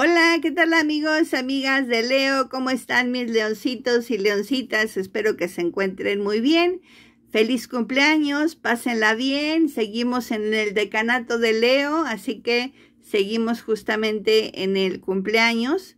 Hola, ¿qué tal amigos, amigas de Leo? ¿Cómo están mis leoncitos y leoncitas? Espero que se encuentren muy bien. Feliz cumpleaños, pásenla bien. Seguimos en el decanato de Leo, así que seguimos justamente en el cumpleaños.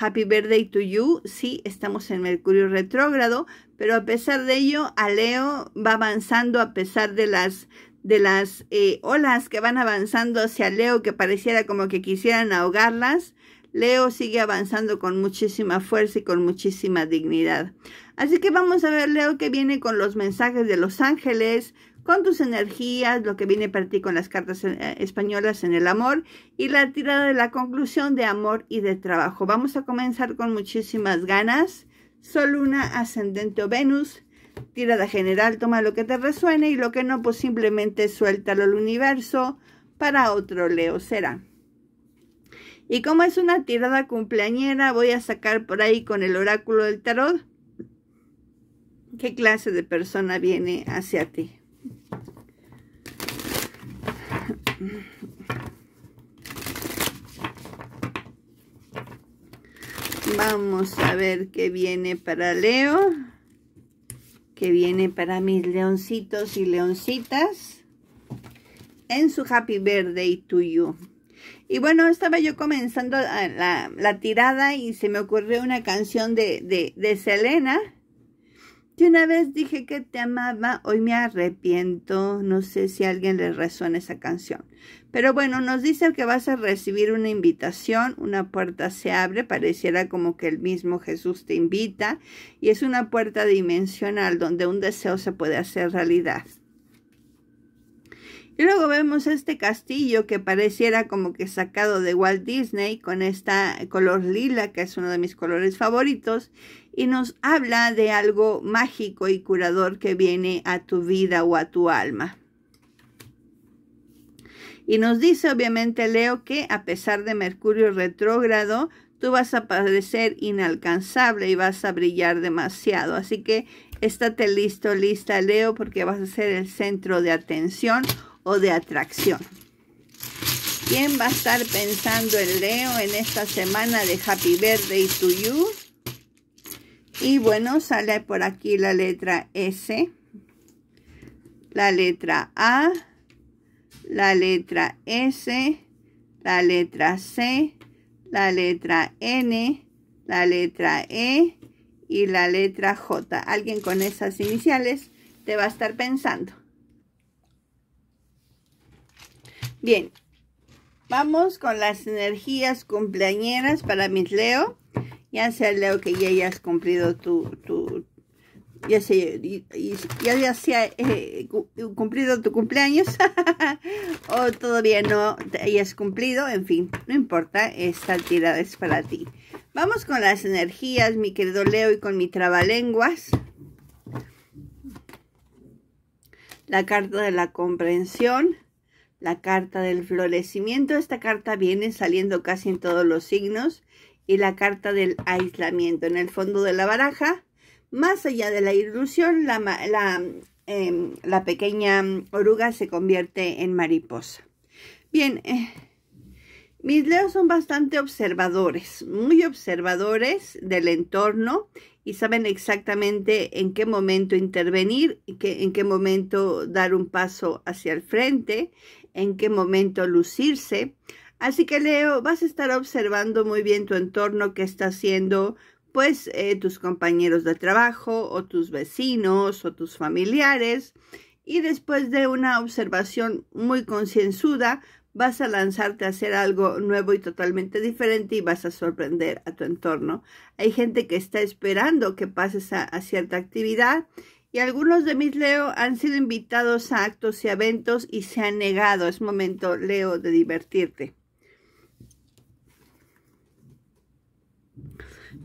Happy birthday to you. Sí, estamos en Mercurio retrógrado, pero a pesar de ello, a Leo va avanzando a pesar de las de las eh, olas que van avanzando hacia Leo que pareciera como que quisieran ahogarlas Leo sigue avanzando con muchísima fuerza y con muchísima dignidad. Así que vamos a ver, Leo, que viene con los mensajes de los ángeles, con tus energías, lo que viene para ti con las cartas eh, españolas en el amor y la tirada de la conclusión de amor y de trabajo. Vamos a comenzar con muchísimas ganas. Sol, Luna, Ascendente o Venus. Tirada general, toma lo que te resuene y lo que no, pues simplemente suéltalo al universo. Para otro Leo será. Y como es una tirada cumpleañera, voy a sacar por ahí con el oráculo del tarot qué clase de persona viene hacia ti. Vamos a ver qué viene para Leo. Qué viene para mis leoncitos y leoncitas. En su happy birthday to you. Y bueno, estaba yo comenzando la, tirada y se me ocurrió una canción de, de, de Selena. Y una vez dije que te amaba, hoy me arrepiento. No sé si a alguien le resuena esa canción. Pero bueno, nos dice que vas a recibir una invitación, una puerta se abre, pareciera como que el mismo Jesús te invita, y es una puerta dimensional donde un deseo se puede hacer realidad. Y luego vemos este castillo que pareciera como que sacado de Walt Disney con esta color lila, que es uno de mis colores favoritos, y nos habla de algo mágico y curador que viene a tu vida o a tu alma. Y nos dice obviamente Leo que a pesar de Mercurio retrógrado, tú vas a parecer inalcanzable y vas a brillar demasiado. Así que estate listo, lista Leo, porque vas a ser el centro de atención o de atracción. ¿Quién va a estar pensando el Leo en esta semana de Happy Birthday to You? Y bueno, sale por aquí la letra S, la letra A, la letra S, la letra C, la letra N, la letra E y la letra J. Alguien con esas iniciales te va a estar pensando. Bien, vamos con las energías cumpleañeras para mis Leo. Ya sea Leo que ya hayas cumplido tu, cumplido tu cumpleaños o todavía no te hayas cumplido, en fin, no importa, esta tirada es para ti. Vamos con las energías, mi querido Leo, y con mi trabalenguas. La carta de la comprensión la carta del florecimiento. Esta carta viene saliendo casi en todos los signos. Y la carta del aislamiento en el fondo de la baraja. Más allá de la ilusión, la, em, la, pequeña oruga se convierte en mariposa. Bien, eh, mis leos son bastante observadores, muy observadores del entorno y saben exactamente en qué momento intervenir, y en qué momento dar un paso hacia el frente, en qué momento lucirse. Así que Leo, vas a estar observando muy bien tu entorno, qué está haciendo pues eh, tus compañeros de trabajo o tus vecinos o tus familiares. Y después de una observación muy concienzuda, vas a lanzarte a hacer algo nuevo y totalmente diferente y vas a sorprender a tu entorno. Hay gente que está esperando que pases a cierta actividad y algunos de mis Leo han sido invitados a actos y eventos y se han negado. Es momento, Leo, de divertirte.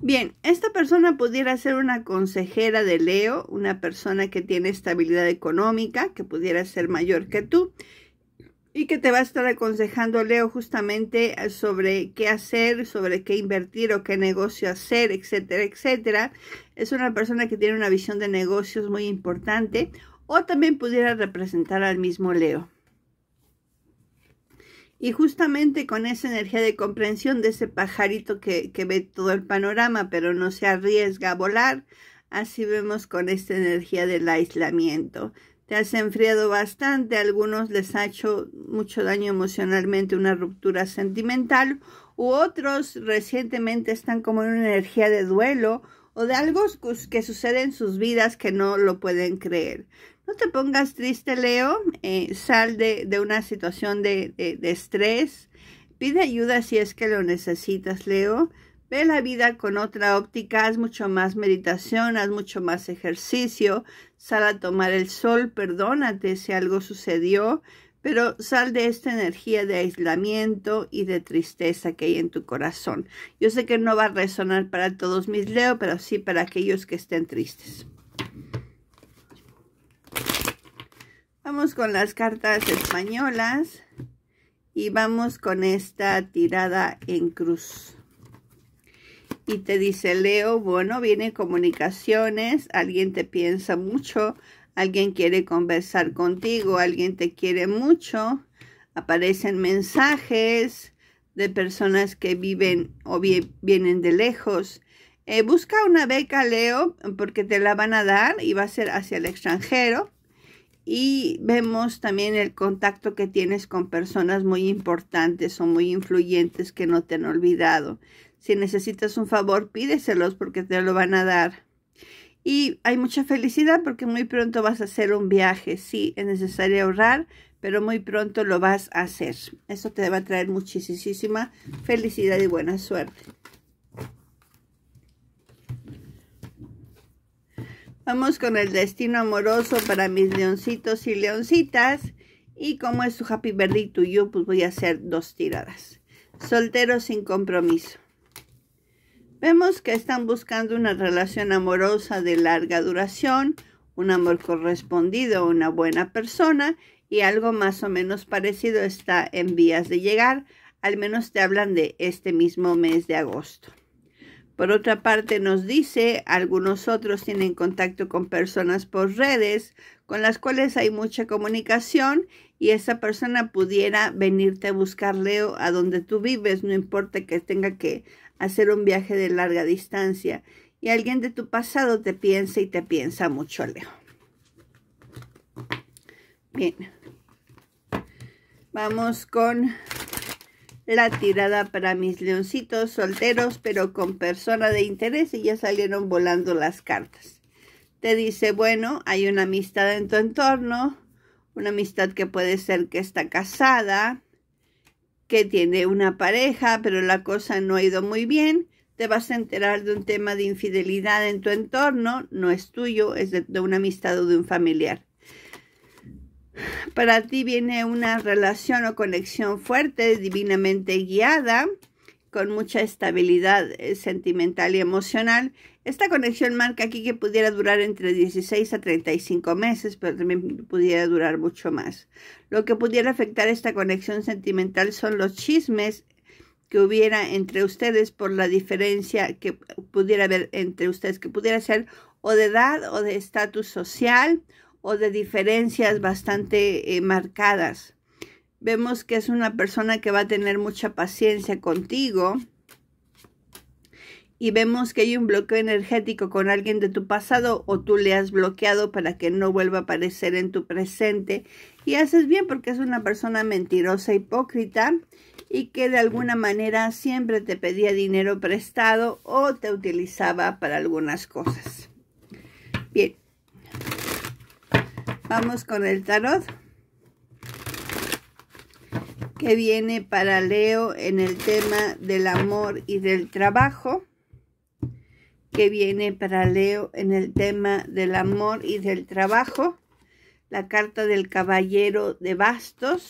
Bien, esta persona pudiera ser una consejera de Leo, una persona que tiene estabilidad económica, que pudiera ser mayor que tú y que te va a estar aconsejando Leo justamente eh, sobre qué hacer, sobre qué invertir o qué negocio hacer, etcétera, etcétera. Es una persona que tiene una visión de negocios muy importante o también pudiera representar al mismo Leo. Y justamente con esa energía de comprensión de ese pajarito que, ve todo el panorama pero no se arriesga a volar, así vemos con esta energía del aislamiento, te has enfriado bastante, a algunos les ha hecho mucho daño emocionalmente una ruptura sentimental, u otros recientemente están como en una energía de duelo o de algo que sucede en sus vidas que no lo pueden creer. No te pongas triste, Leo, eh, sal de, una situación de estrés, pide ayuda si es que lo necesitas, Leo. Ve la vida con otra óptica, haz mucho más meditación, haz mucho más ejercicio, sal a tomar el sol, perdónate si algo sucedió, pero sal de esta energía de aislamiento y de tristeza que hay en tu corazón. Yo sé que no va a resonar para todos mis leos, pero sí para aquellos que estén tristes. Vamos con las cartas españolas y vamos con esta tirada en cruz y te dice Leo, bueno, vienen comunicaciones, alguien te piensa mucho, alguien quiere conversar contigo, alguien te quiere mucho, aparecen mensajes de personas que viven o vienen de lejos. Eh, busca una beca, Leo, porque te la van a dar y va a ser hacia el extranjero. Y vemos también el contacto que tienes con personas muy importantes o muy influyentes que no te han olvidado. Si necesitas un favor, pídeselos porque te lo van a dar. Y hay mucha felicidad porque muy pronto vas a hacer un viaje. Sí, es necesario ahorrar, pero muy pronto lo vas a hacer. Eso te va a traer muchísima felicidad y buena suerte. Vamos con el destino amoroso para mis leoncitos y leoncitas. Y como es su happy birthday y yo pues voy a hacer dos tiradas. Soltero sin compromiso. Vemos que están buscando una relación amorosa de larga duración, un amor correspondido, una buena persona y algo más o menos parecido está en vías de llegar, al menos te hablan de este mismo mes de agosto. Por otra parte nos dice, algunos otros tienen contacto con personas por redes con las cuales hay mucha comunicación y esa persona pudiera venirte a buscar, Leo, a donde tú vives, no importa que tenga que hacer un viaje de larga distancia y alguien de tu pasado te piensa y te piensa mucho, lejos. Bien. Vamos con la tirada para mis leoncitos solteros, pero con persona de interés y ya salieron volando las cartas. Te dice, bueno, hay una amistad en tu entorno, una amistad que puede ser que está casada, que tiene una pareja, pero la cosa no ha ido muy bien, te vas a enterar de un tema de infidelidad en tu entorno, no es tuyo, es de, una amistad o de un familiar. Para ti viene una relación o conexión fuerte, divinamente guiada, con mucha estabilidad eh, sentimental y emocional. Esta conexión marca aquí que pudiera durar entre 16 a 35 meses, pero también pudiera durar mucho más. Lo que pudiera afectar esta conexión sentimental son los chismes que hubiera entre ustedes por la diferencia que pudiera haber entre ustedes, que pudiera ser o de edad o de estatus social o de diferencias bastante eh, marcadas. Vemos que es una persona que va a tener mucha paciencia contigo. Y vemos que hay un bloqueo energético con alguien de tu pasado o tú le has bloqueado para que no vuelva a aparecer en tu presente. Y haces bien porque es una persona mentirosa, hipócrita y que de alguna manera siempre te pedía dinero prestado o te utilizaba para algunas cosas. Bien, vamos con el tarot que viene para Leo en el tema del amor y del trabajo, que viene para Leo en el tema del amor y del trabajo, la carta del caballero de bastos,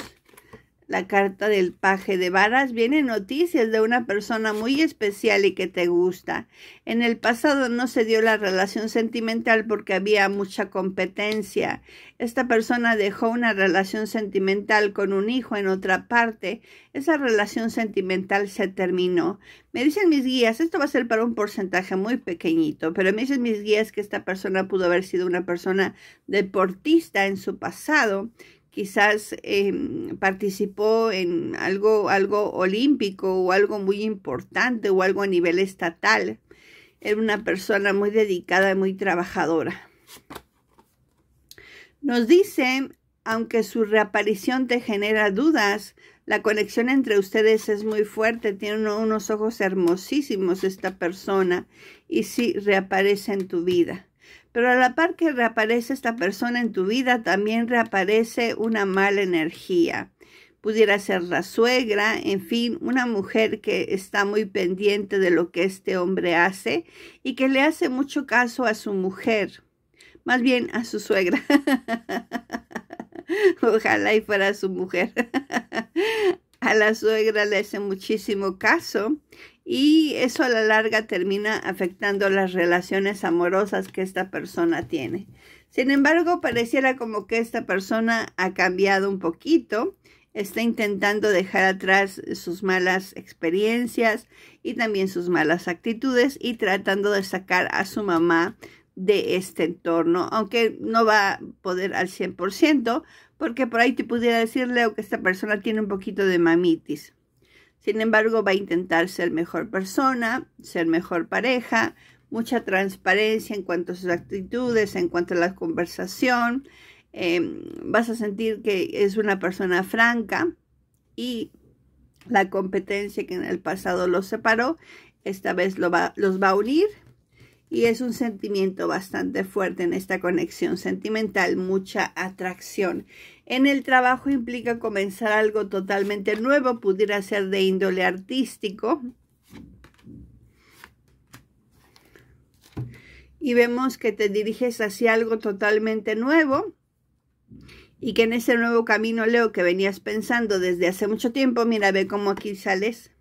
la carta del paje de varas viene noticias de una persona muy especial y que te gusta. En el pasado no se dio la relación sentimental porque había mucha competencia. Esta persona dejó una relación sentimental con un hijo en otra parte. Esa relación sentimental se terminó. Me dicen mis guías, esto va a ser para un porcentaje muy pequeñito, pero me dicen mis guías que esta persona pudo haber sido una persona deportista en su pasado quizás em, participó en algo, algo olímpico o algo muy importante o algo a nivel estatal. Era una persona muy dedicada y muy trabajadora. Nos dice, aunque su reaparición te genera dudas, la conexión entre ustedes es muy fuerte, tiene unos ojos hermosísimos esta persona y sí reaparece en tu vida. Pero a la par que reaparece esta persona en tu vida, también reaparece una mala energía. Pudiera ser la suegra, en fin, una mujer que está muy pendiente de lo que este hombre hace y que le hace mucho caso a su mujer, más bien a su suegra. Ojalá y fuera su mujer. a la suegra le hace muchísimo caso y eso a la larga termina afectando las relaciones amorosas que esta persona tiene. Sin embargo, pareciera como que esta persona ha cambiado un poquito, está intentando dejar atrás sus malas experiencias y también sus malas actitudes y tratando de sacar a su mamá de este entorno, aunque no va a poder al 100%, porque por ahí te pudiera decirle que esta persona tiene un poquito de mamitis. Sin embargo, va a intentar ser mejor persona, ser mejor pareja, mucha transparencia en cuanto a sus actitudes, en cuanto a la conversación. Em, vas a sentir que es una persona franca y la competencia que en el pasado los separó, esta vez los va a unir y es un sentimiento bastante fuerte en esta conexión sentimental, mucha atracción. En el trabajo implica comenzar algo totalmente nuevo, pudiera ser de índole artístico. Y vemos que te diriges hacia algo totalmente nuevo y que en ese nuevo camino, Leo, que venías pensando desde hace mucho tiempo, mira, ve cómo aquí sales.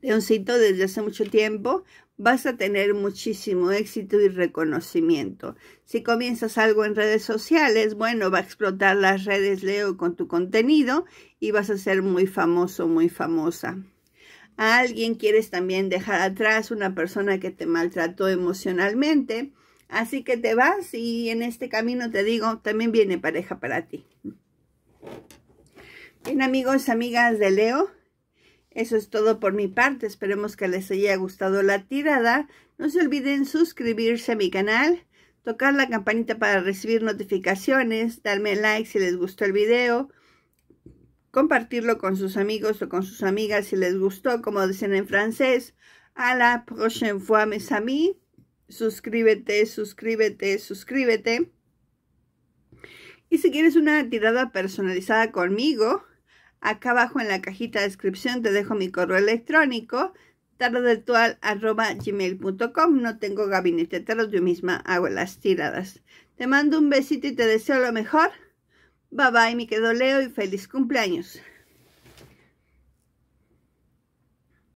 Leoncito, desde hace mucho tiempo, vas a tener muchísimo éxito y reconocimiento. Si comienzas algo en redes sociales, bueno, va a explotar las redes Leo con tu contenido y vas a ser muy famoso, muy famosa. A alguien quieres también dejar atrás, una persona que te maltrató emocionalmente. Así que te vas y en este camino te digo, también viene pareja para ti. Bien amigos, amigas de Leo, eso es todo por mi parte, esperemos que les haya gustado la tirada. No se olviden suscribirse a mi canal, tocar la campanita para recibir notificaciones, darme like si les gustó el video, compartirlo con sus amigos o con sus amigas si les gustó, como dicen en francés. A la prochaine fois, mes amis. Suscríbete, suscríbete, suscríbete. Y si quieres una tirada personalizada conmigo, Acá abajo en la cajita de descripción te dejo mi correo electrónico gmail.com No tengo gabinete tarot, yo misma hago las tiradas. Te mando un besito y te deseo lo mejor. Bye bye, mi quedo Leo y feliz cumpleaños.